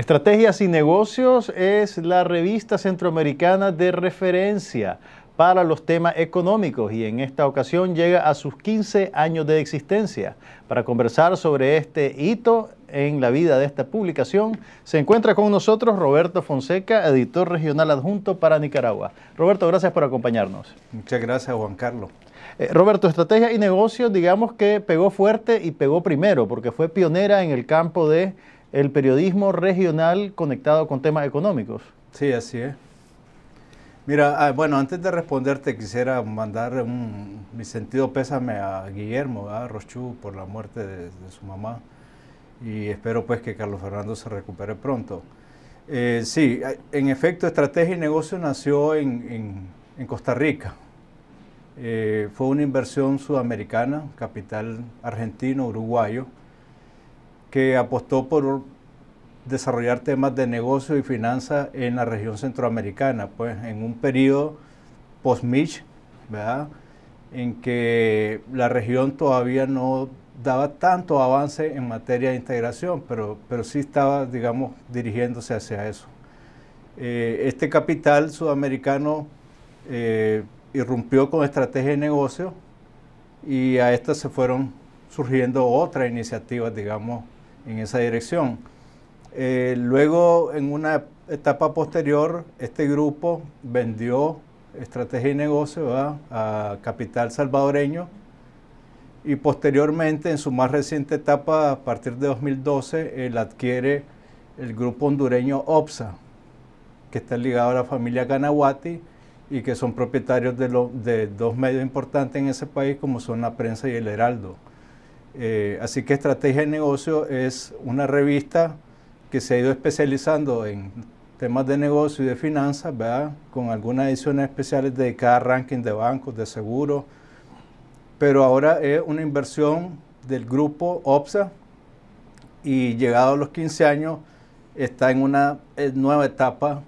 Estrategias y Negocios es la revista centroamericana de referencia para los temas económicos y en esta ocasión llega a sus 15 años de existencia. Para conversar sobre este hito en la vida de esta publicación, se encuentra con nosotros Roberto Fonseca, editor regional adjunto para Nicaragua. Roberto, gracias por acompañarnos. Muchas gracias, Juan Carlos. Eh, Roberto, Estrategia y Negocios, digamos que pegó fuerte y pegó primero, porque fue pionera en el campo de el periodismo regional conectado con temas económicos. Sí, así es. Mira, ah, bueno, antes de responderte quisiera mandar un, mi sentido pésame a Guillermo, a Rochú, por la muerte de, su mamá y espero pues que Carlos Fernando se recupere pronto. Eh, sí, en efecto, Estrategia y Negocio nació en, Costa Rica. Eh, fue una inversión sudamericana, capital argentino, uruguayo, que apostó por desarrollar temas de negocio y finanzas en la región centroamericana, pues en un periodo post-Mich, ¿verdad? En que la región todavía no daba tanto avance en materia de integración, pero, pero sí estaba, digamos, dirigiéndose hacia eso. Eh, este capital sudamericano eh, irrumpió con estrategia de negocio y a estas se fueron surgiendo otras iniciativas, digamos, en esa dirección. Eh, luego, en una etapa posterior, este grupo vendió estrategia y negocio a Capital Salvadoreño y posteriormente, en su más reciente etapa, a partir de 2012, él adquiere el grupo hondureño OPSA, que está ligado a la familia Ganawati y que son propietarios de, de dos medios importantes en ese país como son la prensa y el Heraldo. Eh, así que Estrategia de Negocio es una revista que se ha ido especializando en temas de negocio y de finanzas, con algunas ediciones especiales dedicadas a ranking de bancos, de seguros, pero ahora es una inversión del grupo OPSA y llegado a los 15 años está en una eh, nueva etapa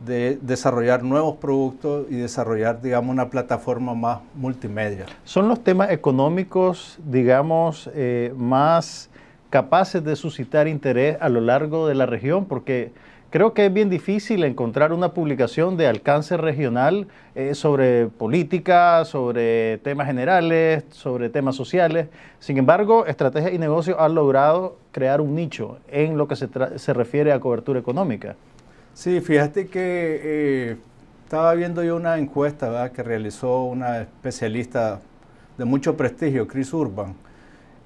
de desarrollar nuevos productos y desarrollar, digamos, una plataforma más multimedia. ¿Son los temas económicos, digamos, eh, más capaces de suscitar interés a lo largo de la región? Porque creo que es bien difícil encontrar una publicación de alcance regional eh, sobre política, sobre temas generales, sobre temas sociales. Sin embargo, Estrategia y Negocios ha logrado crear un nicho en lo que se refiere a cobertura económica. Sí, fíjate que eh, estaba viendo yo una encuesta que realizó una especialista de mucho prestigio, Chris Urban,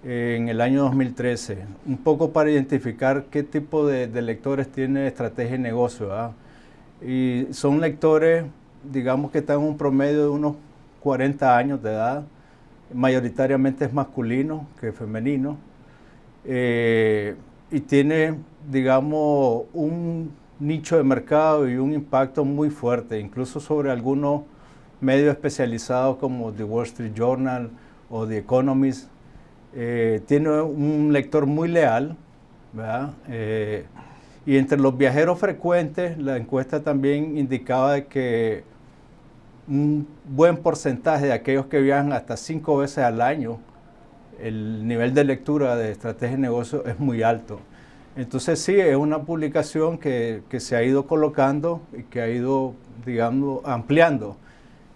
en el año 2013, un poco para identificar qué tipo de, lectores tiene estrategia y negocio. Y son lectores, digamos que están en un promedio de unos 40 años de edad, mayoritariamente es masculino que femenino, eh, y tiene, digamos, un nicho de mercado y un impacto muy fuerte, incluso sobre algunos medios especializados como The Wall Street Journal o The Economist. Eh, tiene un lector muy leal, ¿verdad? Eh, y entre los viajeros frecuentes, la encuesta también indicaba que un buen porcentaje de aquellos que viajan hasta cinco veces al año, el nivel de lectura de estrategia de negocio es muy alto. Entonces sí, es una publicación que, se ha ido colocando y que ha ido, digamos, ampliando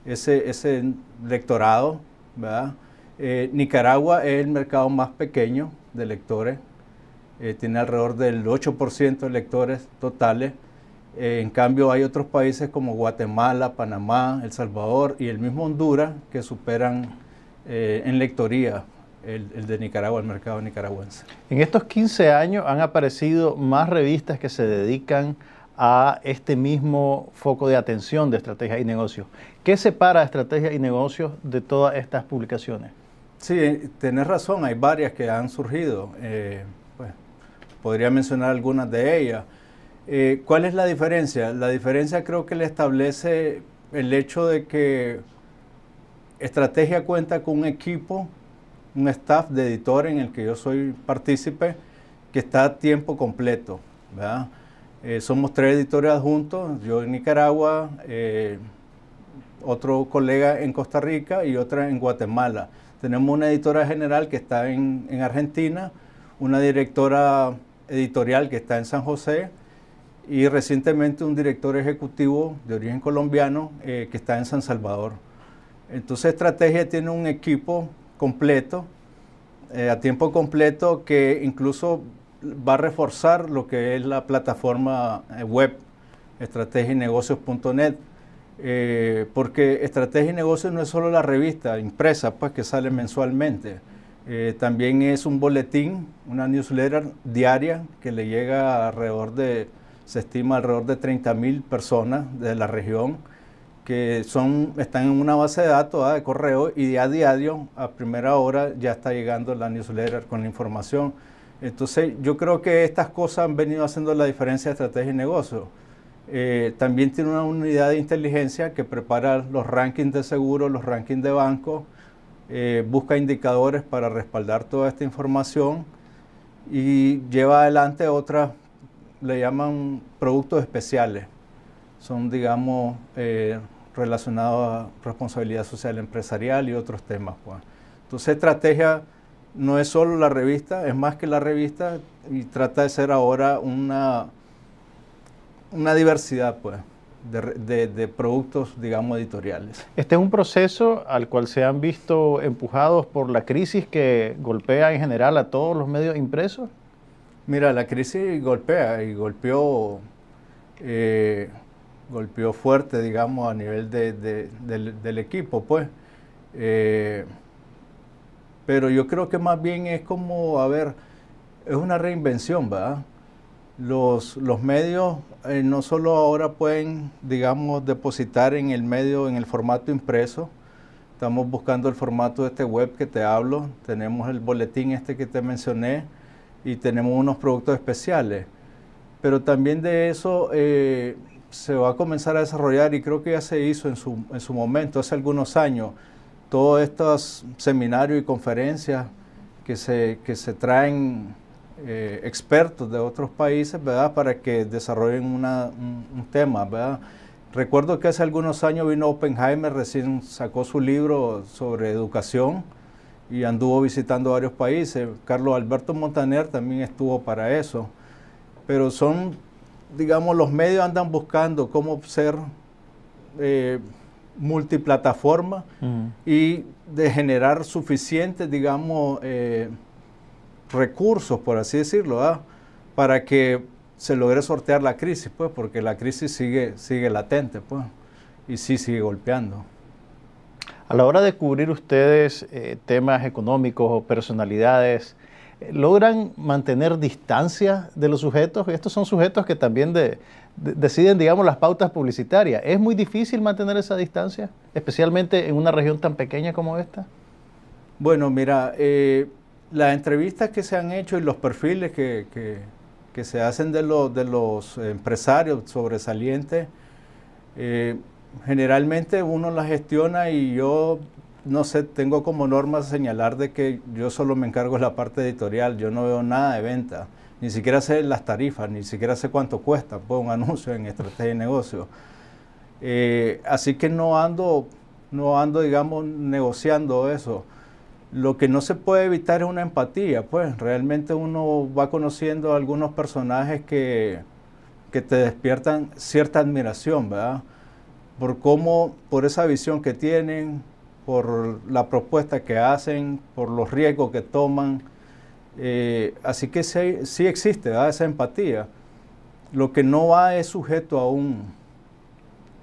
ese, lectorado, eh, Nicaragua es el mercado más pequeño de lectores, eh, tiene alrededor del 8% de lectores totales. Eh, en cambio, hay otros países como Guatemala, Panamá, El Salvador y el mismo Honduras que superan en lectoría el, de Nicaragua, el mercado nicaragüense. En estos 15 años han aparecido más revistas que se dedican a este mismo foco de atención de estrategia y negocios. ¿Qué separa estrategia y negocios de todas estas publicaciones? Sí, eh, tenés razón, hay varias que han surgido. Eh, pues, podría mencionar algunas de ellas. Eh, ¿Cuál es la diferencia? La diferencia creo que le establece el hecho de que estrategia cuenta con un equipo un staff de editor en el que yo soy partícipe que está a tiempo completo. ¿verdad? Eh, somos tres editores adjuntos, yo en Nicaragua, eh, otro colega en Costa Rica y otra en Guatemala. Tenemos una editora general que está en, en Argentina, una directora editorial que está en San José y recientemente un director ejecutivo de origen colombiano eh, que está en San Salvador. Entonces Estrategia tiene un equipo completo, eh, a tiempo completo, que incluso va a reforzar lo que es la plataforma eh, web estrategienegocios.net, eh, porque Estrategia y Negocios no es solo la revista impresa, pues que sale mensualmente, también es un boletín, una newsletter diaria que le llega alrededor de, se estima alrededor de 30 mil personas de la región, que son, están en una base de datos ¿ah? de correo y a diario, a primera hora, ya está llegando la newsletter con la información. Entonces, yo creo que estas cosas han venido haciendo la diferencia de estrategia y negocio. Eh, también tiene una unidad de inteligencia que prepara los rankings de seguros, los rankings de bancos, eh, busca indicadores para respaldar toda esta información y lleva adelante otras, le llaman productos especiales. Son, digamos, eh, relacionado a responsabilidad social empresarial y otros temas. Pues. Entonces, estrategia no es solo la revista, es más que la revista y trata de ser ahora una, una diversidad, pues. De, de, productos, digamos, editoriales. Este es un proceso al cual se han visto empujados por la crisis que golpea en general a todos los medios impresos. Mira, la crisis golpea y golpeó eh, golpeó fuerte, digamos, a nivel del, equipo, pues. Eh, pero yo creo que más bien es como, a ver, es una reinvención, ¿verdad? Los, los medios eh, no solo ahora pueden, digamos, depositar en el medio, en el formato impreso, estamos buscando el formato de este web que te hablo, tenemos el boletín este que te mencioné y tenemos unos productos especiales, pero también de eso... Eh, se va a comenzar a desarrollar y creo que ya se hizo en su, momento, hace algunos años, todos estos seminarios y conferencias que se, se traen eh, expertos de otros países, ¿verdad? Para que desarrollen un, tema, ¿verdad? Recuerdo que hace algunos años vino Oppenheimer, recién sacó su libro sobre educación y anduvo visitando varios países. Carlos Alberto Montaner también estuvo para eso. Pero son digamos, los medios andan buscando cómo ser eh, multiplataforma y de generar suficientes, digamos, eh, recursos, por así decirlo, ¿ah? para que se logre sortear la crisis, pues, porque la crisis sigue, sigue latente, pues, y sí sigue golpeando. A la hora de cubrir ustedes eh, temas económicos o personalidades, logran mantener distancia de los sujetos. Estos son sujetos que también deciden, digamos, las pautas publicitarias. ¿Es muy difícil mantener esa distancia, especialmente en una región tan pequeña como esta? Bueno, mira, eh, las entrevistas que se han hecho y los perfiles que, se hacen de, los, de los empresarios sobresalientes, eh, generalmente uno las gestiona y yo no sé, tengo como norma señalar de que yo solo me encargo de la parte editorial, yo no veo nada de venta, ni siquiera sé las tarifas, ni siquiera sé cuánto cuesta, un anuncio en estrategia de negocio. Eh, así que no ando, no ando, digamos, negociando eso. Lo que no se puede evitar es una empatía, pues realmente uno va conociendo a algunos personajes que, que te despiertan cierta admiración, ¿verdad? Por cómo, por esa visión que tienen, por la propuesta que hacen, por los riesgos que toman. Eh, así que sí, existe esa empatía. Lo que no va es sujeto a un,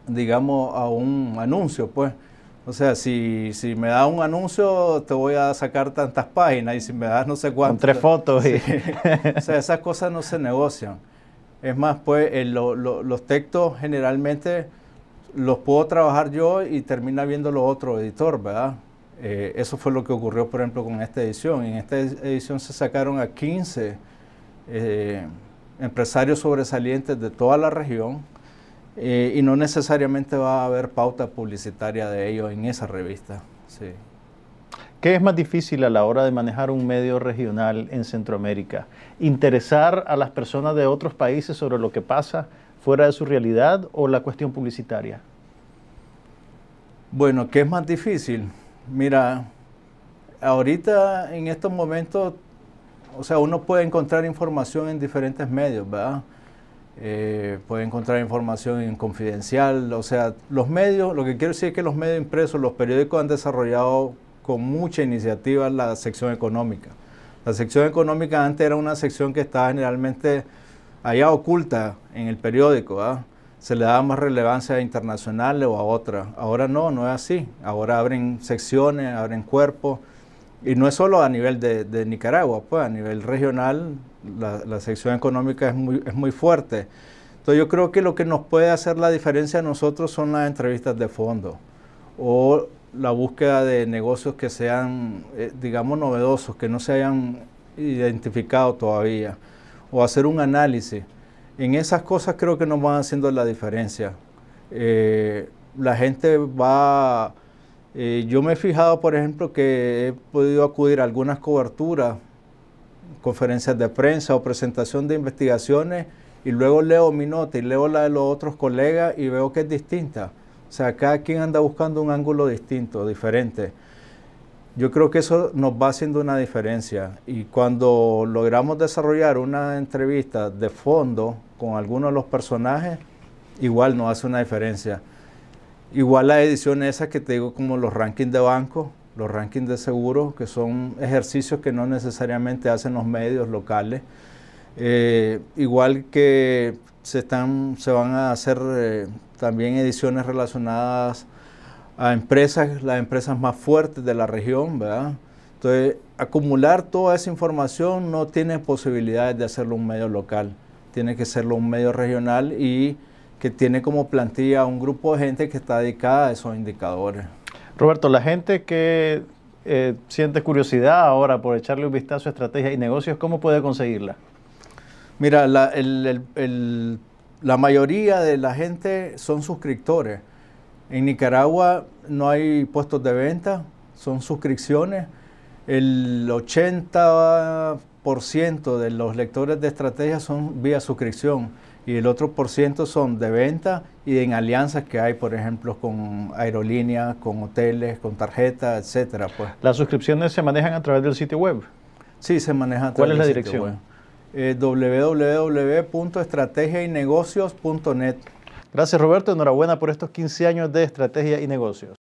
digamos, a un anuncio, pues. O sea, si, si me da un anuncio, te voy a sacar tantas páginas y si me das no sé cuántas. Con tres fotos. o sea, esas cosas no se negocian. Es más, pues eh, los textos generalmente los puedo trabajar yo y termina viéndolo otro editor, ¿verdad? Eh, eso fue lo que ocurrió, por ejemplo, con esta edición. En esta edición se sacaron a 15 eh, empresarios sobresalientes de toda la región eh, y no necesariamente va a haber pauta publicitaria de ellos en esa revista. Sí. ¿Qué es más difícil a la hora de manejar un medio regional en Centroamérica? ¿Interesar a las personas de otros países sobre lo que pasa fuera de su realidad o la cuestión publicitaria? Bueno, ¿qué es más difícil? Mira, ahorita en estos momentos, o sea, uno puede encontrar información en diferentes medios, ¿verdad? Eh, puede encontrar información en confidencial, o sea, los medios, lo que quiero decir es que los medios impresos, los periódicos han desarrollado con mucha iniciativa la sección económica. La sección económica antes era una sección que estaba generalmente allá oculta en el periódico, ¿ah? se le daba más relevancia a internacional o a otra. Ahora no, no es así. Ahora abren secciones, abren cuerpos. Y no es solo a nivel de, Nicaragua, pues a nivel regional la, sección económica es muy, fuerte. Entonces yo creo que lo que nos puede hacer la diferencia a nosotros son las entrevistas de fondo o la búsqueda de negocios que sean, eh, digamos, novedosos, que no se hayan identificado todavía o hacer un análisis. En esas cosas creo que nos van haciendo la diferencia. Eh, la gente va... Eh, yo me he fijado, por ejemplo, que he podido acudir a algunas coberturas, conferencias de prensa o presentación de investigaciones y luego leo mi nota y leo la de los otros colegas y veo que es distinta. O sea, cada quien anda buscando un ángulo distinto, diferente. Yo creo que eso nos va haciendo una diferencia y cuando logramos desarrollar una entrevista de fondo con algunos de los personajes, igual nos hace una diferencia. Igual la edición esa que te digo como los rankings de banco, los rankings de seguro, que son ejercicios que no necesariamente hacen los medios locales. Eh, igual que se, están, se van a hacer eh, también ediciones relacionadas a empresas, las empresas más fuertes de la región, ¿verdad? Entonces, acumular toda esa información no tiene posibilidades de hacerlo un medio local, tiene que serlo un medio regional y que tiene como plantilla un grupo de gente que está dedicada a esos indicadores. Roberto, la gente que eh, siente curiosidad ahora por echarle un vistazo a estrategias y negocios, ¿cómo puede conseguirla? Mira, la, la mayoría de la gente son suscriptores. En Nicaragua no hay puestos de venta, son suscripciones. El 80% de los lectores de estrategia son vía suscripción y el otro por ciento son de venta y en alianzas que hay, por ejemplo, con aerolíneas, con hoteles, con tarjetas, etcétera. Pues. ¿Las suscripciones se manejan a través del sitio web? Sí, se manejan a través del sitio web. ¿Cuál es la dirección? Eh, www.estrategiaynegocios.net. Gracias Roberto, enhorabuena por estos 15 años de estrategia y negocios.